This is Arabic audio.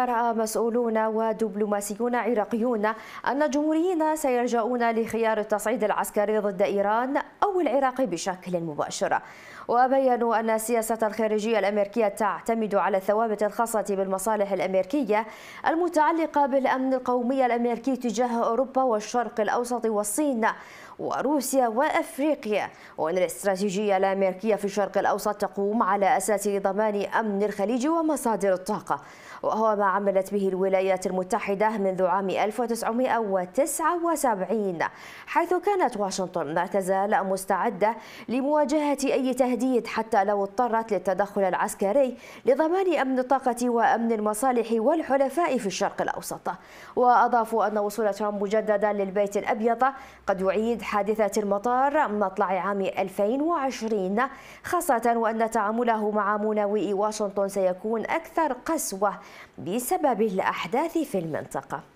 رأى مسؤولون ودبلوماسيون عراقيون أن الجمهوريين سيلجؤون لخيار التصعيد العسكري ضد إيران أو العراقي بشكل مباشر وبينوا أن السياسة الخارجية الأمريكية تعتمد على الثوابت الخاصة بالمصالح الأمريكية المتعلقة بالأمن القومي الأمريكي تجاه أوروبا والشرق الأوسط والصين وروسيا وأفريقيا وأن الاستراتيجية الأمريكية في الشرق الأوسط تقوم على أساس ضمان أمن الخليج ومصادر الطاقة وهو ما عملت به الولايات المتحدة منذ عام 1979 حيث كانت واشنطن لا تزال مستقبلا مستعدة لمواجهة أي تهديد حتى لو اضطرت للتدخل العسكري لضمان أمن الطاقة وأمن المصالح والحلفاء في الشرق الأوسط وأضافوا أن وصول ترامب مجددا للبيت الأبيض قد يعيد حادثة المطار مطلع عام 2020 خاصة وأن تعامله مع مناوئ واشنطن سيكون أكثر قسوة بسبب الأحداث في المنطقة